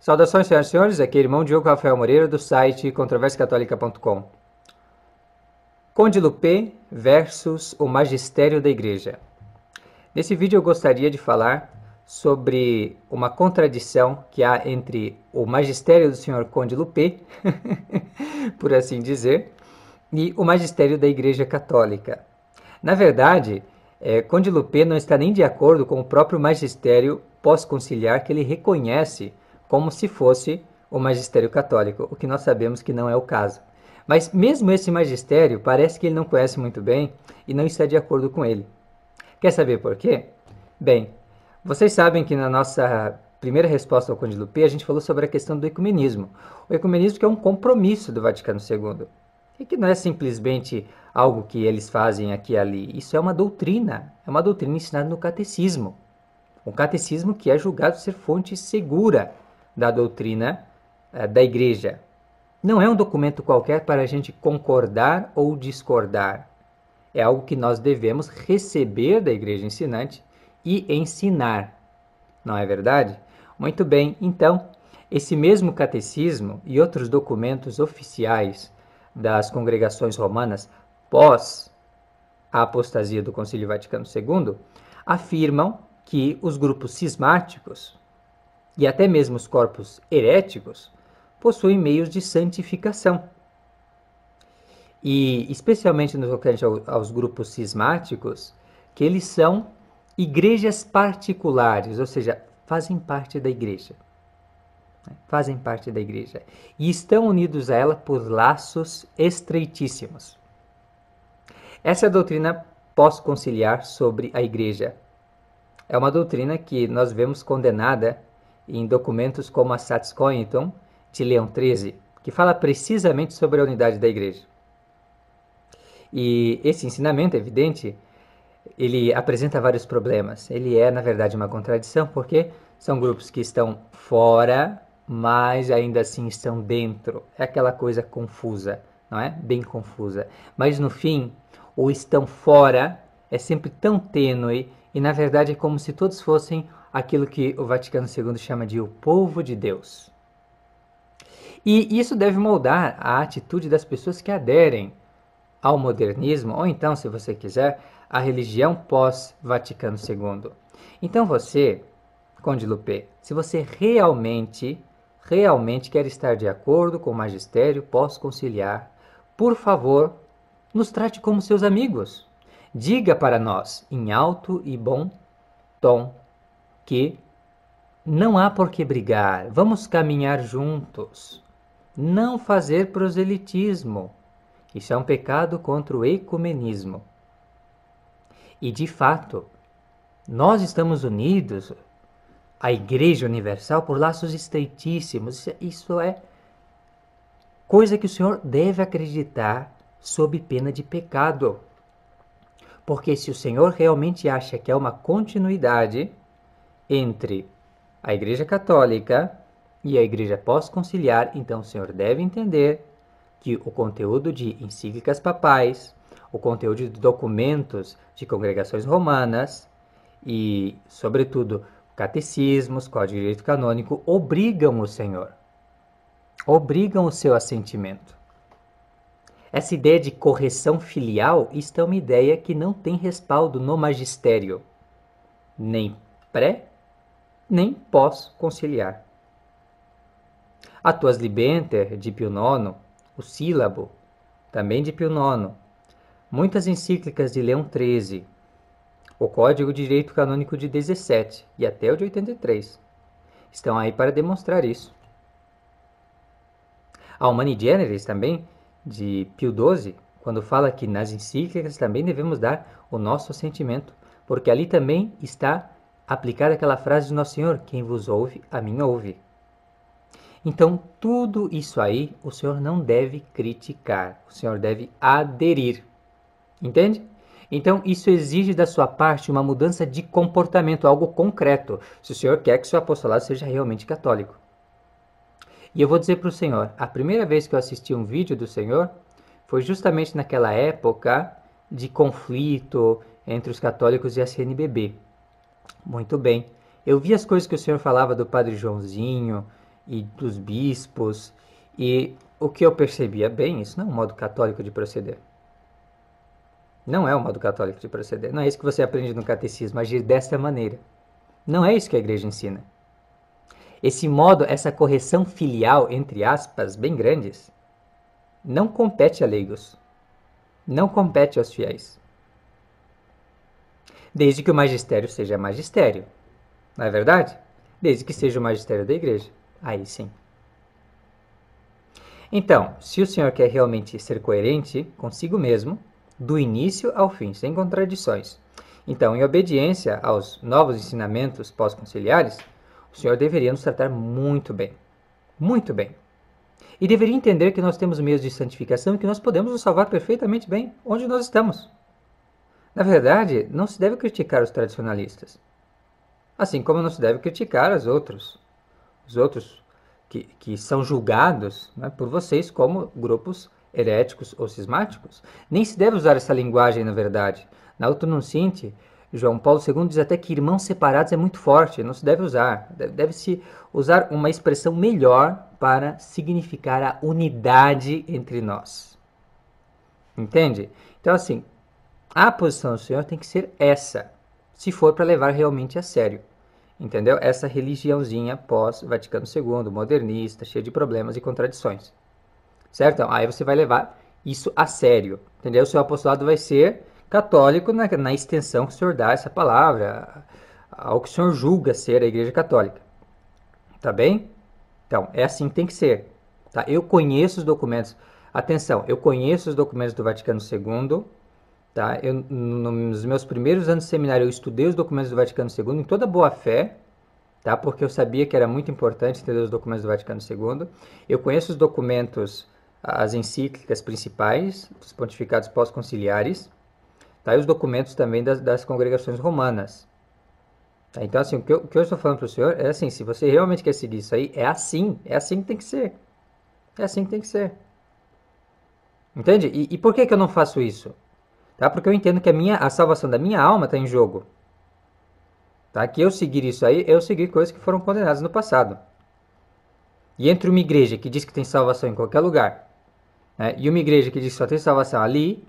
Saudações, senhoras e senhores. Aqui é irmão Diogo Rafael Moreira, do site controversiacatólica.com. Conde Lupe versus o Magistério da Igreja. Nesse vídeo eu gostaria de falar sobre uma contradição que há entre o magistério do senhor Conde Lupe, por assim dizer, e o magistério da Igreja Católica. Na verdade, é, Conde Lupe não está nem de acordo com o próprio magistério pós-conciliar que ele reconhece como se fosse o magistério católico, o que nós sabemos que não é o caso. Mas mesmo esse magistério parece que ele não conhece muito bem e não está de acordo com ele. Quer saber por quê? Bem, vocês sabem que na nossa primeira resposta ao Conde Lupe, a gente falou sobre a questão do ecumenismo. O ecumenismo que é um compromisso do Vaticano II. E que não é simplesmente algo que eles fazem aqui e ali. Isso é uma doutrina. É uma doutrina ensinada no catecismo. Um catecismo que é julgado ser fonte segura da doutrina eh, da Igreja. Não é um documento qualquer para a gente concordar ou discordar. É algo que nós devemos receber da Igreja ensinante e ensinar. Não é verdade? Muito bem, então, esse mesmo catecismo e outros documentos oficiais das congregações romanas pós a apostasia do Concílio Vaticano II afirmam que os grupos cismáticos, e até mesmo os corpos heréticos possuem meios de santificação. E especialmente no tocante aos grupos cismáticos, que eles são igrejas particulares, ou seja, fazem parte da igreja. Né? Fazem parte da igreja. E estão unidos a ela por laços estreitíssimos. Essa doutrina posso conciliar sobre a igreja. É uma doutrina que nós vemos condenada em documentos como a Satis Connington, de Leão XIII, que fala precisamente sobre a unidade da igreja. E esse ensinamento, é evidente, ele apresenta vários problemas. Ele é, na verdade, uma contradição, porque são grupos que estão fora, mas ainda assim estão dentro. É aquela coisa confusa, não é? Bem confusa. Mas no fim, o estão fora é sempre tão tênue e, na verdade, é como se todos fossem aquilo que o Vaticano II chama de o povo de Deus. E isso deve moldar a atitude das pessoas que aderem ao modernismo, ou então, se você quiser, à religião pós-Vaticano II. Então você, Conde Lupe, se você realmente, realmente quer estar de acordo com o magistério pós-conciliar, por favor, nos trate como seus amigos. Diga para nós, em alto e bom tom, que não há por que brigar, vamos caminhar juntos. Não fazer proselitismo. Isso é um pecado contra o ecumenismo. E de fato, nós estamos unidos, à Igreja Universal, por laços estreitíssimos. É, isso é coisa que o Senhor deve acreditar sob pena de pecado. Porque se o Senhor realmente acha que é uma continuidade, entre a Igreja Católica e a Igreja Pós-Conciliar, então o senhor deve entender que o conteúdo de encíclicas papais, o conteúdo de documentos de congregações romanas e, sobretudo, catecismos, código de direito canônico, obrigam o senhor, obrigam o seu assentimento. Essa ideia de correção filial isto é uma ideia que não tem respaldo no magistério, nem pré nem posso conciliar. A Atuas libenter, de Pio IX, o sílabo, também de Pio IX, muitas encíclicas de Leão XIII, o Código de Direito Canônico de 17 e até o de 83, estão aí para demonstrar isso. A Humani Generis também, de Pio XII, quando fala que nas encíclicas também devemos dar o nosso sentimento, porque ali também está aplicar aquela frase de Nosso Senhor: Quem vos ouve, a mim ouve. Então, tudo isso aí o senhor não deve criticar, o senhor deve aderir. Entende? Então, isso exige da sua parte uma mudança de comportamento, algo concreto, se o senhor quer que seu apostolado seja realmente católico. E eu vou dizer para o senhor: a primeira vez que eu assisti um vídeo do senhor foi justamente naquela época de conflito entre os católicos e a CNBB. Muito bem. Eu vi as coisas que o senhor falava do Padre Joãozinho e dos bispos, e o que eu percebia bem, isso não é um modo católico de proceder. Não é um modo católico de proceder. Não é isso que você aprende no catecismo, agir desta maneira. Não é isso que a igreja ensina. Esse modo, essa correção filial, entre aspas, bem grandes, não compete a leigos. Não compete aos fiéis desde que o magistério seja magistério. Não é verdade? Desde que seja o magistério da igreja. Aí sim. Então, se o senhor quer realmente ser coerente consigo mesmo, do início ao fim, sem contradições, então, em obediência aos novos ensinamentos pós-conciliares, o senhor deveria nos tratar muito bem. Muito bem. E deveria entender que nós temos meios de santificação e que nós podemos nos salvar perfeitamente bem onde nós estamos. Na verdade, não se deve criticar os tradicionalistas, assim como não se deve criticar os outros, os outros que, que são julgados né, por vocês como grupos heréticos ou cismáticos. Nem se deve usar essa linguagem, na verdade. Na Autonunciante, João Paulo II diz até que irmãos separados é muito forte, não se deve usar. Deve-se usar uma expressão melhor para significar a unidade entre nós. Entende? Então, assim, a posição do Senhor tem que ser essa, se for para levar realmente a sério. Entendeu? Essa religiãozinha pós-Vaticano II, modernista, cheia de problemas e contradições. Certo? Então, aí você vai levar isso a sério. Entendeu? O seu apostolado vai ser católico na, na extensão que o senhor dá essa palavra, ao que o senhor julga ser a Igreja Católica. Tá bem? Então, é assim que tem que ser. Tá? Eu conheço os documentos. Atenção, eu conheço os documentos do Vaticano II, Tá? Eu, nos meus primeiros anos de seminário, eu estudei os documentos do Vaticano II em toda boa fé, tá? porque eu sabia que era muito importante entender os documentos do Vaticano II. Eu conheço os documentos, as encíclicas principais, os pontificados pós-conciliares, tá? e os documentos também das, das congregações romanas. Tá? Então, assim, o que eu, o que eu estou falando para o senhor é assim, se você realmente quer seguir isso aí, é assim, é assim que tem que ser. É assim que tem que ser. Entende? E, e por que, que eu não faço isso? tá? Porque eu entendo que a minha a salvação da minha alma está em jogo. Tá? Que eu seguir isso aí, eu seguir coisas que foram condenadas no passado. E entre uma igreja que diz que tem salvação em qualquer lugar, né? e uma igreja que diz que só tem salvação ali,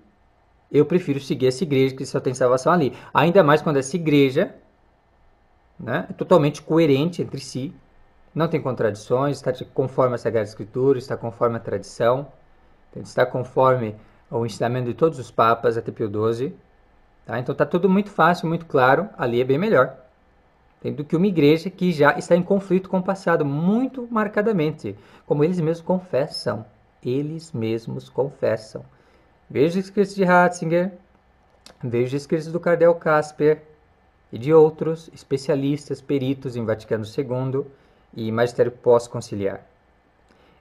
eu prefiro seguir essa igreja que só tem salvação ali. Ainda mais quando essa igreja né, é totalmente coerente entre si, não tem contradições, está conforme a Sagrada Escritura, está conforme a tradição, está conforme o ensinamento de todos os papas até Pio XII. Tá? Então está tudo muito fácil, muito claro, ali é bem melhor do que uma igreja que já está em conflito com o passado, muito marcadamente, como eles mesmos confessam. Eles mesmos confessam. Veja os escritos de Ratzinger, veja os escritos do Cardel Casper e de outros especialistas, peritos em Vaticano II e Magistério Pós-Conciliar.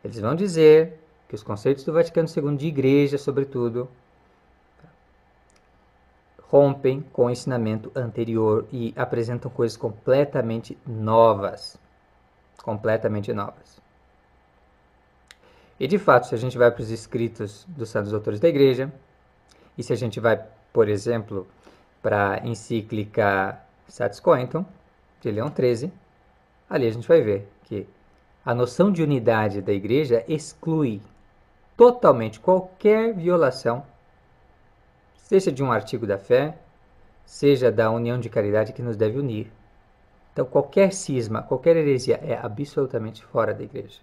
Eles vão dizer que os conceitos do Vaticano II de igreja, sobretudo, rompem com o ensinamento anterior e apresentam coisas completamente novas. Completamente novas. E de fato, se a gente vai para os escritos dos santos autores da igreja, e se a gente vai, por exemplo, para a encíclica Satis Coentum, de Leão XIII, ali a gente vai ver que a noção de unidade da igreja exclui totalmente qualquer violação, seja de um artigo da fé, seja da união de caridade que nos deve unir. Então, qualquer cisma, qualquer heresia é absolutamente fora da igreja.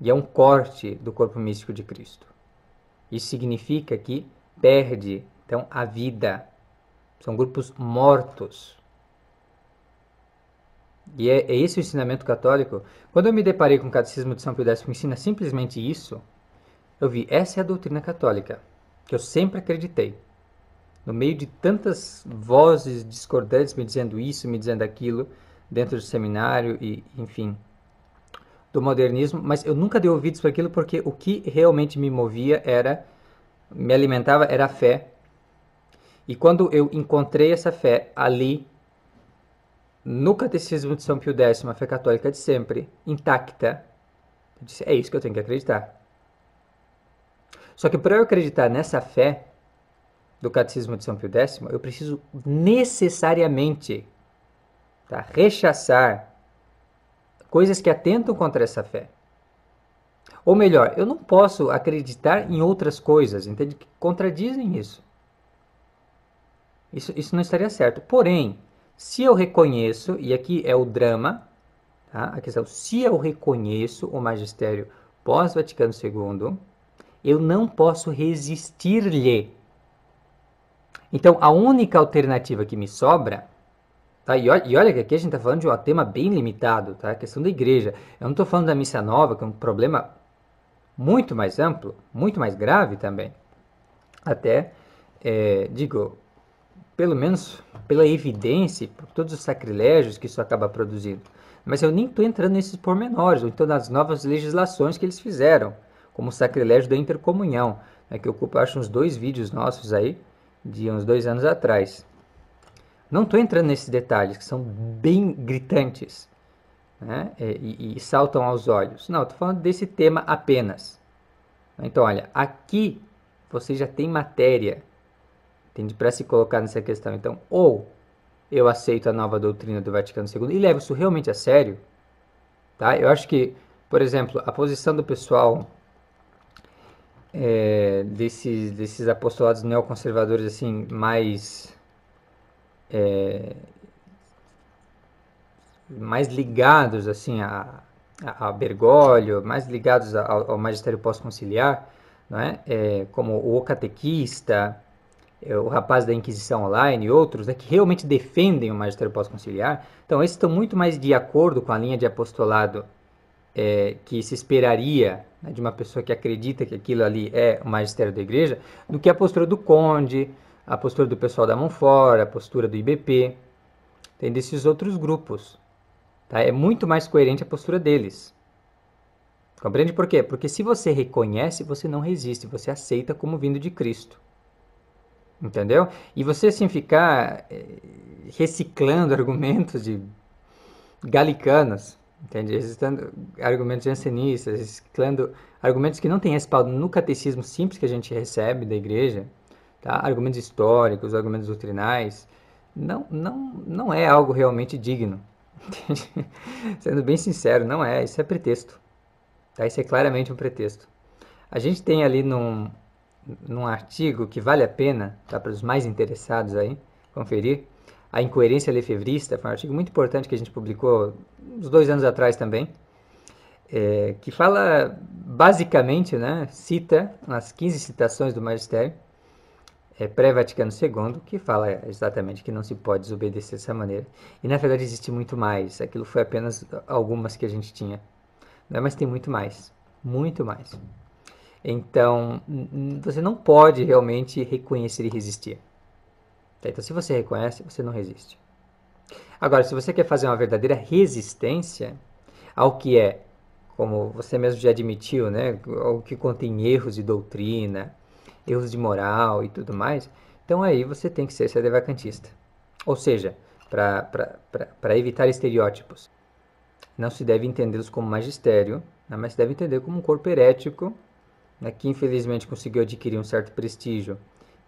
E é um corte do corpo místico de Cristo. Isso significa que perde então a vida. São grupos mortos. E é, é esse o ensinamento católico. Quando eu me deparei com o Catecismo de São Pio X, que ensina simplesmente isso, eu vi, essa é a doutrina católica, que eu sempre acreditei. No meio de tantas vozes discordantes me dizendo isso, me dizendo aquilo, dentro do seminário e, enfim, do modernismo, mas eu nunca dei ouvidos para aquilo porque o que realmente me movia era, me alimentava, era a fé. E quando eu encontrei essa fé ali, no Catecismo de São Pio X, a fé católica de sempre, intacta. Eu disse, é isso que eu tenho que acreditar. Só que para eu acreditar nessa fé do Catecismo de São Pio X, eu preciso necessariamente tá, rechaçar coisas que atentam contra essa fé. Ou melhor, eu não posso acreditar em outras coisas, entende? Que contradizem isso. Isso, isso não estaria certo. Porém, se eu reconheço, e aqui é o drama, tá? a questão, se eu reconheço o magistério pós-Vaticano II, eu não posso resistir-lhe. Então, a única alternativa que me sobra Tá? E, olha que aqui a gente está falando de um tema bem limitado, tá? a questão da igreja. Eu não estou falando da missa nova, que é um problema muito mais amplo, muito mais grave também. Até, é, digo, pelo menos pela evidência, por todos os sacrilégios que isso acaba produzindo. Mas eu nem estou entrando nesses pormenores, ou então nas novas legislações que eles fizeram, como o sacrilégio da intercomunhão, né, que ocupa, acho, uns dois vídeos nossos aí, de uns dois anos atrás. Não estou entrando nesses detalhes, que são bem gritantes né, e, e saltam aos olhos. Não, estou falando desse tema apenas. Então, olha, aqui você já tem matéria entende para se colocar nessa questão. Então, ou eu aceito a nova doutrina do Vaticano II e levo isso realmente a sério, tá? Eu acho que, por exemplo, a posição do pessoal é, desses, desses apostolados neoconservadores assim mais é, mais ligados assim a, a, a Bergoglio, mais ligados ao, ao magistério pós-conciliar, não é? é? Como o catequista, é, o rapaz da Inquisição Online e outros, né, que realmente defendem o magistério pós-conciliar, então esses estão muito mais de acordo com a linha de apostolado é, que se esperaria né, de uma pessoa que acredita que aquilo ali é o magistério da igreja, do que a postura do Conde, a postura do pessoal da fora, a postura do IBP, tem desses outros grupos. Tá? É muito mais coerente a postura deles. Compreende por quê? Porque se você reconhece, você não resiste, você aceita como vindo de Cristo entendeu? E você assim ficar eh, reciclando argumentos de galicanos, entende? Reciclando argumentos jansenistas, reciclando argumentos que não têm respaldo no catecismo simples que a gente recebe da igreja, tá? Argumentos históricos, argumentos doutrinais, não não não é algo realmente digno. Entende? Sendo bem sincero, não é, isso é pretexto. Tá? Isso é claramente um pretexto. A gente tem ali num, num artigo que vale a pena, tá, para os mais interessados aí, conferir, a incoerência lefevrista, foi um artigo muito importante que a gente publicou uns dois anos atrás também, é, que fala basicamente, né, cita as 15 citações do magistério é, pré-Vaticano II, que fala exatamente que não se pode desobedecer dessa maneira. E na verdade existe muito mais, aquilo foi apenas algumas que a gente tinha, né, mas tem muito mais, muito mais. Então, você não pode realmente reconhecer e resistir. Tá, então, se você reconhece, você não resiste. Agora, se você quer fazer uma verdadeira resistência ao que é, como você mesmo já admitiu, né, ao que contém erros de doutrina, erros de moral e tudo mais, então aí você tem que ser sedevacantista. Ou seja, para evitar estereótipos, não se deve entendê-los como magistério, né, mas se deve entender como um corpo herético né, que infelizmente conseguiu adquirir um certo prestígio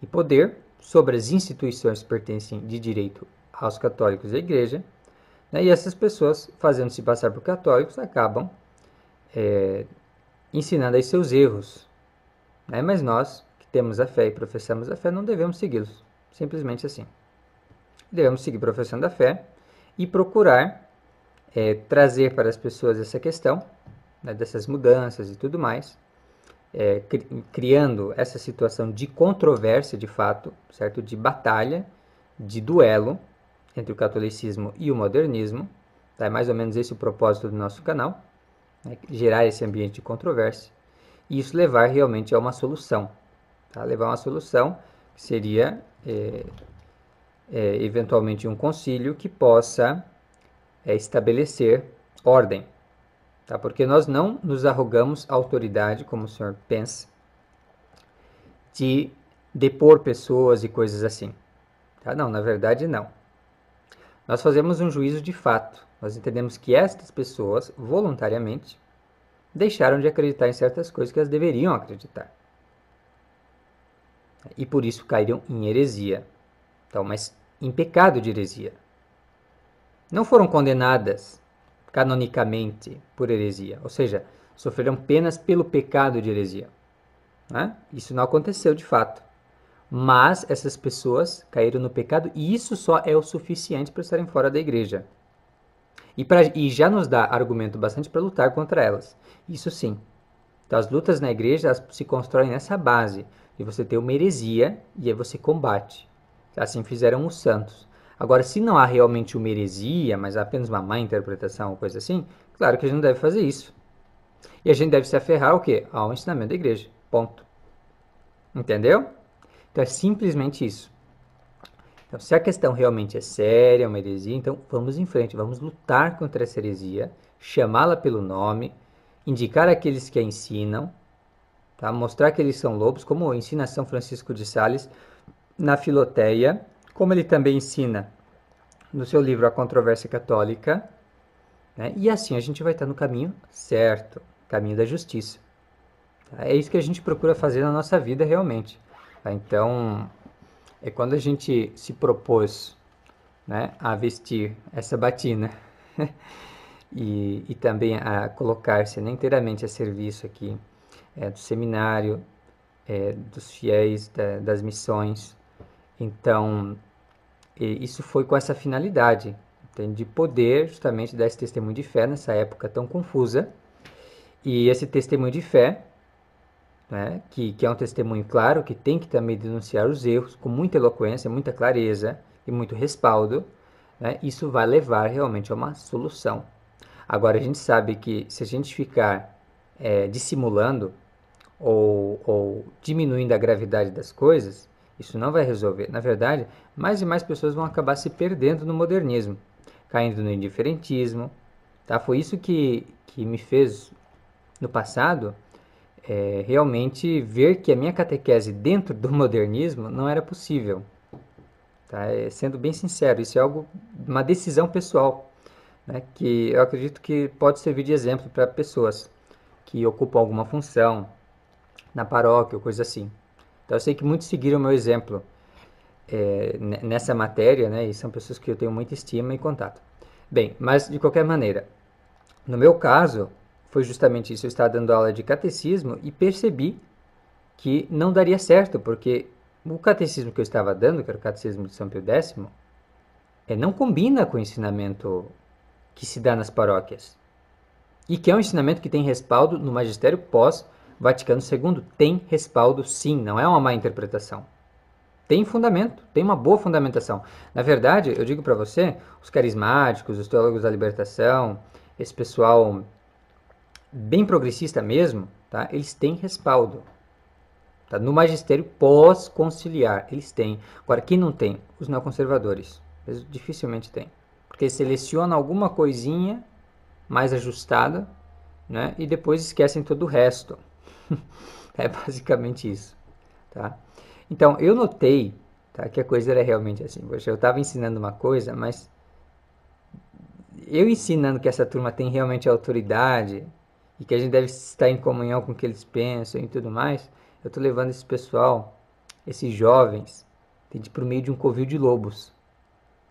e poder sobre as instituições que pertencem de direito aos católicos e à Igreja, né, e essas pessoas, fazendo-se passar por católicos, acabam é, ensinando aí seus erros. Né, mas nós, que temos a fé e professamos a fé, não devemos segui-los, simplesmente assim. Devemos seguir professando a fé e procurar é, trazer para as pessoas essa questão né, dessas mudanças e tudo mais, é, criando essa situação de controvérsia, de fato, certo, de batalha, de duelo entre o catolicismo e o modernismo. Tá? É mais ou menos esse o propósito do nosso canal, né? gerar esse ambiente de controvérsia e isso levar realmente a uma solução. Tá? Levar uma solução que seria é, é, eventualmente um concílio que possa é, estabelecer ordem, tá? porque nós não nos arrogamos autoridade, como o senhor pensa, de depor pessoas e coisas assim. Tá? Não, na verdade, não. Nós fazemos um juízo de fato. Nós entendemos que estas pessoas, voluntariamente, deixaram de acreditar em certas coisas que elas deveriam acreditar. E por isso caíram em heresia. Então, mas em pecado de heresia. Não foram condenadas canonicamente por heresia, ou seja, sofreram penas pelo pecado de heresia. Né? Isso não aconteceu de fato. Mas essas pessoas caíram no pecado e isso só é o suficiente para estarem fora da igreja. E, pra, e já nos dá argumento bastante para lutar contra elas. Isso sim. Então, as lutas na igreja elas se constroem nessa base. E você tem uma heresia e aí você combate. Assim fizeram os santos. Agora, se não há realmente uma heresia, mas apenas uma má interpretação ou coisa assim, claro que a gente não deve fazer isso. E a gente deve se aferrar ao quê? Ao ensinamento da igreja. Ponto. Entendeu? Então é simplesmente isso. Então, se a questão realmente é séria, uma heresia, então vamos em frente, vamos lutar contra essa heresia, chamá-la pelo nome, indicar aqueles que a ensinam, tá? mostrar que eles são lobos, como ensina São Francisco de Sales na Filoteia como ele também ensina no seu livro A Controvérsia Católica. Né? E assim a gente vai estar no caminho certo, caminho da justiça. Tá? É isso que a gente procura fazer na nossa vida realmente. Tá? Então, é quando a gente se propôs né, a vestir essa batina e, e, também a colocar-se né, inteiramente a serviço aqui é, do seminário, é, dos fiéis, da, das missões. Então, e isso foi com essa finalidade, de poder justamente dar esse testemunho de fé nessa época tão confusa. E esse testemunho de fé, né, que, que é um testemunho claro, que tem que também denunciar os erros com muita eloquência, muita clareza e muito respaldo, né, isso vai levar realmente a uma solução. Agora, a gente sabe que se a gente ficar é, dissimulando ou, ou diminuindo a gravidade das coisas, isso não vai resolver. Na verdade, mais e mais pessoas vão acabar se perdendo no modernismo, caindo no indiferentismo. Tá? Foi isso que, que me fez, no passado, é, realmente ver que a minha catequese dentro do modernismo não era possível. Tá? É, sendo bem sincero, isso é algo, uma decisão pessoal, né? que eu acredito que pode servir de exemplo para pessoas que ocupam alguma função na paróquia ou coisa assim. Então eu sei que muitos seguiram o meu exemplo é, nessa matéria, né? E são pessoas que eu tenho muita estima e contato. Bem, mas de qualquer maneira, no meu caso, foi justamente isso. Eu estava dando aula de catecismo e percebi que não daria certo, porque o catecismo que eu estava dando, que era o catecismo de São Pio X, é, eh, não combina com o ensinamento que se dá nas paróquias. E que é um ensinamento que tem respaldo no magistério pós-catecismo Vaticano II tem respaldo sim, não é uma má interpretação. Tem fundamento, tem uma boa fundamentação. Na verdade, eu digo para você, os carismáticos, os teólogos da libertação, esse pessoal bem progressista mesmo, tá? eles têm respaldo. Tá? No magistério pós-conciliar, eles têm. Agora, quem não tem? Os neoconservadores. Eles dificilmente têm. Porque selecionam alguma coisinha mais ajustada né? e depois esquecem todo o resto. é basicamente isso, tá? Então, eu notei tá, que a coisa era realmente assim. Poxa, eu estava ensinando uma coisa, mas eu ensinando que essa turma tem realmente autoridade e que a gente deve estar em comunhão com o que eles pensam e tudo mais, eu estou levando esse pessoal, esses jovens, para o meio de um covil de lobos.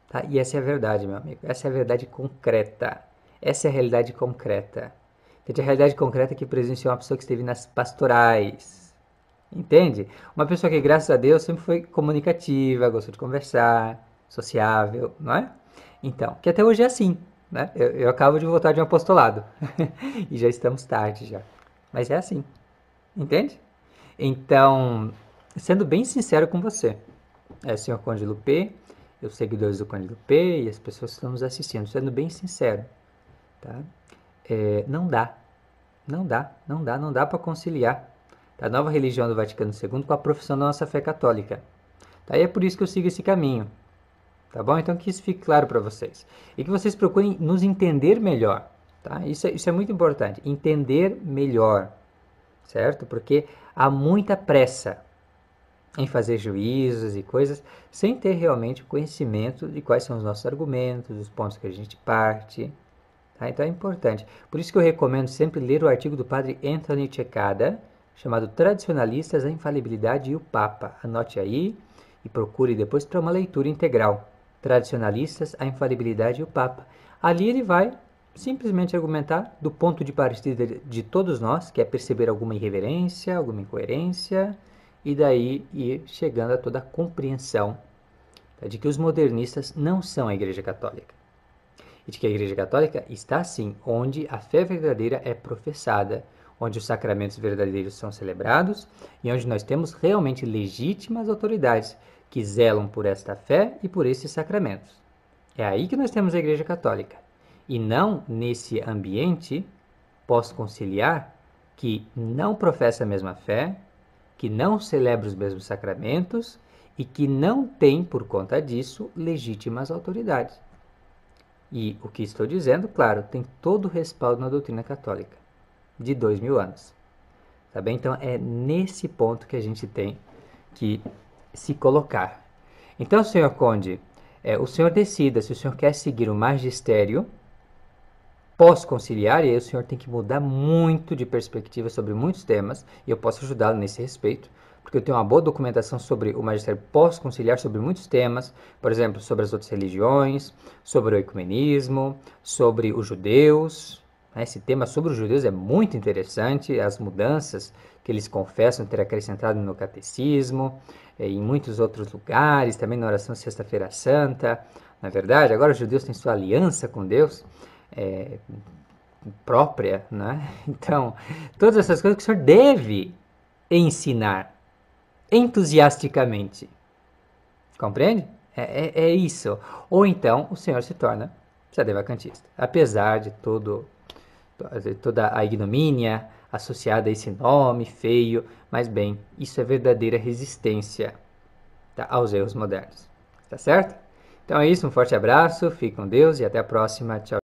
Tá? E essa é a verdade, meu amigo. Essa é a verdade concreta. Essa é a realidade concreta. Tente a realidade concreta que presenciou uma pessoa que esteve nas pastorais. Entende? Uma pessoa que, graças a Deus, sempre foi comunicativa, gostou de conversar, sociável, não é? Então, que até hoje é assim, né? Eu, eu acabo de voltar de um apostolado e já estamos tarde já. Mas é assim, entende? Então, sendo bem sincero com você, é o senhor Conde Lupé, os seguidores do Conde Lupé e as pessoas que estão nos assistindo, sendo bem sincero, tá? é, não dá, não dá, não dá, não dá para conciliar a nova religião do Vaticano II com a profissão da nossa fé católica. Daí tá, é por isso que eu sigo esse caminho, tá bom? Então que isso fique claro para vocês e que vocês procurem nos entender melhor, tá? Isso é, isso é muito importante, entender melhor, certo? Porque há muita pressa em fazer juízos e coisas sem ter realmente o conhecimento de quais são os nossos argumentos, os pontos que a gente parte, Tá? Então é importante. Por isso que eu recomendo sempre ler o artigo do padre Anthony Checada, chamado Tradicionalistas, a Infalibilidade e o Papa. Anote aí e procure depois para uma leitura integral. Tradicionalistas, a Infalibilidade e o Papa. Ali ele vai simplesmente argumentar do ponto de partida de todos nós, que é perceber alguma irreverência, alguma incoerência, e daí ir chegando a toda a compreensão tá? de que os modernistas não são a Igreja Católica de que a Igreja Católica está sim onde a fé verdadeira é professada, onde os sacramentos verdadeiros são celebrados e onde nós temos realmente legítimas autoridades que zelam por esta fé e por esses sacramentos. É aí que nós temos a Igreja Católica e não nesse ambiente pós-conciliar que não professa a mesma fé, que não celebra os mesmos sacramentos e que não tem, por conta disso, legítimas autoridades. E o que estou dizendo, claro, tem todo o respaldo na doutrina católica de dois mil anos. Tá bem? Então é nesse ponto que a gente tem que se colocar. Então, senhor Conde, é, o senhor decida se o senhor quer seguir o magistério pós-conciliar, e aí o senhor tem que mudar muito de perspectiva sobre muitos temas, e eu posso ajudá-lo nesse respeito, porque eu tenho uma boa documentação sobre o magistério pós-conciliar, sobre muitos temas, por exemplo, sobre as outras religiões, sobre o ecumenismo, sobre os judeus. Né? Esse tema sobre os judeus é muito interessante, as mudanças que eles confessam ter acrescentado no catecismo, eh, em muitos outros lugares, também na oração Sexta-feira Santa. Na é verdade, agora os judeus têm sua aliança com Deus. É, própria, né? Então, todas essas coisas que o senhor deve ensinar entusiasticamente. Compreende? É, é, é isso. Ou então o senhor se torna sadevacantista. Apesar de todo, toda a ignomínia associada a esse nome feio, mas bem, isso é verdadeira resistência tá, aos erros modernos. Tá certo? Então é isso, um forte abraço, fique com Deus e até a próxima. Tchau.